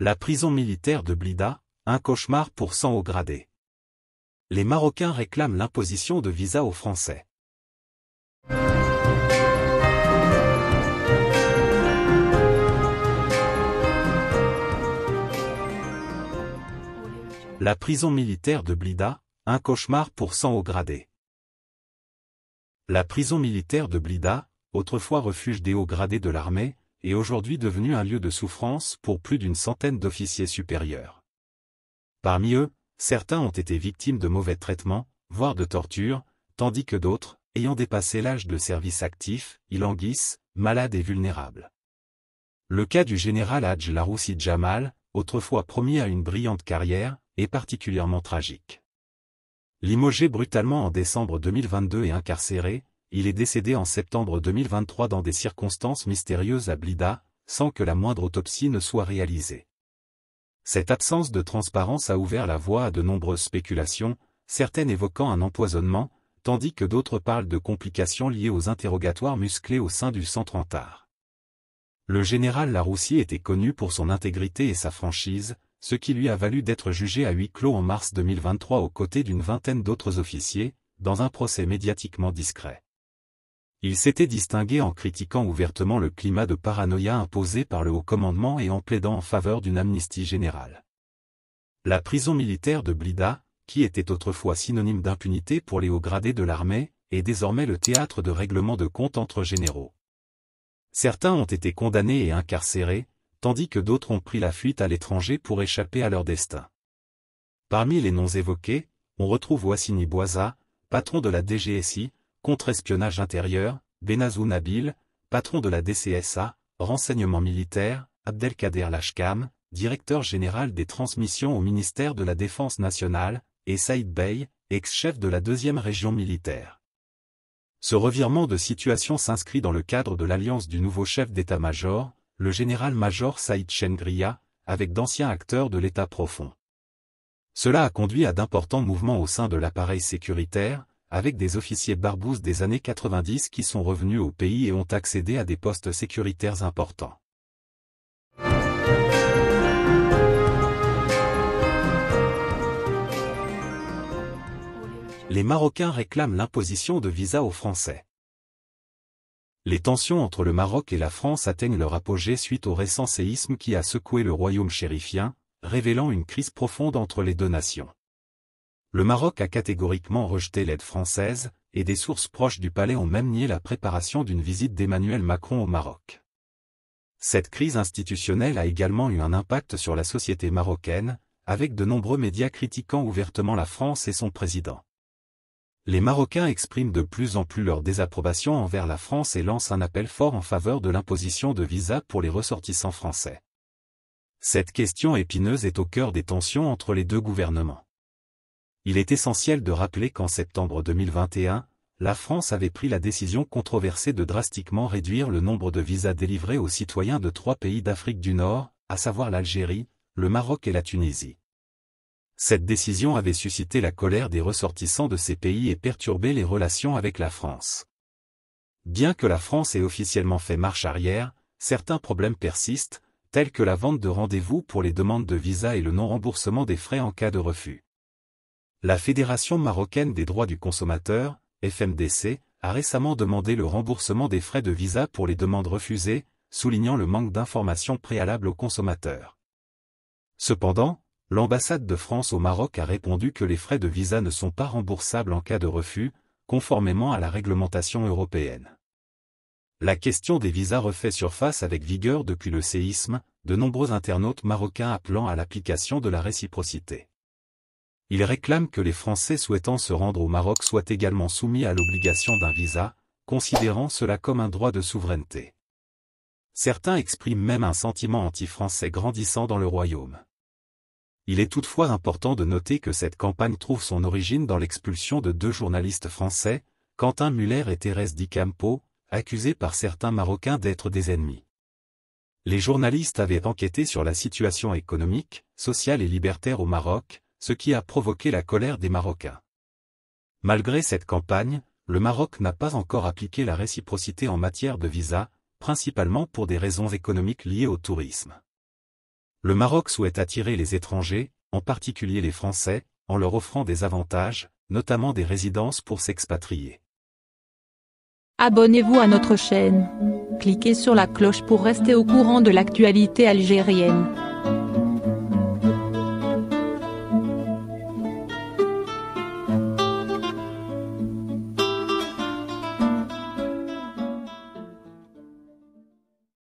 La prison militaire de Blida, un cauchemar pour 100 hauts gradés. Les Marocains réclament l'imposition de visa aux Français. La prison militaire de Blida, un cauchemar pour 100 hauts gradés. La prison militaire de Blida, autrefois refuge des hauts gradés de l'armée, est aujourd'hui devenu un lieu de souffrance pour plus d'une centaine d'officiers supérieurs. Parmi eux, certains ont été victimes de mauvais traitements, voire de tortures, tandis que d'autres, ayant dépassé l'âge de service actif, y languissent, malades et vulnérables. Le cas du général Hadj Laroussi Jamal, autrefois promis à une brillante carrière, est particulièrement tragique. Limogé brutalement en décembre 2022 et incarcéré, il est décédé en septembre 2023 dans des circonstances mystérieuses à Blida, sans que la moindre autopsie ne soit réalisée. Cette absence de transparence a ouvert la voie à de nombreuses spéculations, certaines évoquant un empoisonnement, tandis que d'autres parlent de complications liées aux interrogatoires musclés au sein du centre Antard. Le général Laroussier était connu pour son intégrité et sa franchise, ce qui lui a valu d'être jugé à huis clos en mars 2023 aux côtés d'une vingtaine d'autres officiers, dans un procès médiatiquement discret. Il s'était distingué en critiquant ouvertement le climat de paranoïa imposé par le haut commandement et en plaidant en faveur d'une amnistie générale. La prison militaire de Blida, qui était autrefois synonyme d'impunité pour les hauts gradés de l'armée, est désormais le théâtre de règlements de comptes entre généraux. Certains ont été condamnés et incarcérés, tandis que d'autres ont pris la fuite à l'étranger pour échapper à leur destin. Parmi les noms évoqués, on retrouve Wassini Boisa, patron de la DGSI, contre-espionnage intérieur, Benazou Nabil, patron de la DCSA, renseignement militaire, Abdelkader Lachkam, directeur général des transmissions au ministère de la Défense nationale, et Saïd Bey, ex-chef de la deuxième région militaire. Ce revirement de situation s'inscrit dans le cadre de l'alliance du nouveau chef d'état-major, le général-major Saïd Chengria, avec d'anciens acteurs de l'état profond. Cela a conduit à d'importants mouvements au sein de l'appareil sécuritaire, avec des officiers barbous des années 90 qui sont revenus au pays et ont accédé à des postes sécuritaires importants. Les Marocains réclament l'imposition de visas aux Français. Les tensions entre le Maroc et la France atteignent leur apogée suite au récent séisme qui a secoué le royaume chérifien, révélant une crise profonde entre les deux nations le Maroc a catégoriquement rejeté l'aide française, et des sources proches du palais ont même nié la préparation d'une visite d'Emmanuel Macron au Maroc. Cette crise institutionnelle a également eu un impact sur la société marocaine, avec de nombreux médias critiquant ouvertement la France et son président. Les Marocains expriment de plus en plus leur désapprobation envers la France et lancent un appel fort en faveur de l'imposition de visas pour les ressortissants français. Cette question épineuse est au cœur des tensions entre les deux gouvernements il est essentiel de rappeler qu'en septembre 2021, la France avait pris la décision controversée de drastiquement réduire le nombre de visas délivrés aux citoyens de trois pays d'Afrique du Nord, à savoir l'Algérie, le Maroc et la Tunisie. Cette décision avait suscité la colère des ressortissants de ces pays et perturbé les relations avec la France. Bien que la France ait officiellement fait marche arrière, certains problèmes persistent, tels que la vente de rendez-vous pour les demandes de visa et le non-remboursement des frais en cas de refus. La Fédération marocaine des droits du consommateur, FMDC, a récemment demandé le remboursement des frais de visa pour les demandes refusées, soulignant le manque d'informations préalables aux consommateurs. Cependant, l'ambassade de France au Maroc a répondu que les frais de visa ne sont pas remboursables en cas de refus, conformément à la réglementation européenne. La question des visas refait surface avec vigueur depuis le séisme, de nombreux internautes marocains appelant à l'application de la réciprocité il réclame que les Français souhaitant se rendre au Maroc soient également soumis à l'obligation d'un visa, considérant cela comme un droit de souveraineté. Certains expriment même un sentiment anti-français grandissant dans le royaume. Il est toutefois important de noter que cette campagne trouve son origine dans l'expulsion de deux journalistes français, Quentin Muller et Thérèse Di Campo, accusés par certains Marocains d'être des ennemis. Les journalistes avaient enquêté sur la situation économique, sociale et libertaire au Maroc, ce qui a provoqué la colère des Marocains. Malgré cette campagne, le Maroc n'a pas encore appliqué la réciprocité en matière de visa, principalement pour des raisons économiques liées au tourisme. Le Maroc souhaite attirer les étrangers, en particulier les Français, en leur offrant des avantages, notamment des résidences pour s'expatrier. Abonnez-vous à notre chaîne. Cliquez sur la cloche pour rester au courant de l'actualité algérienne.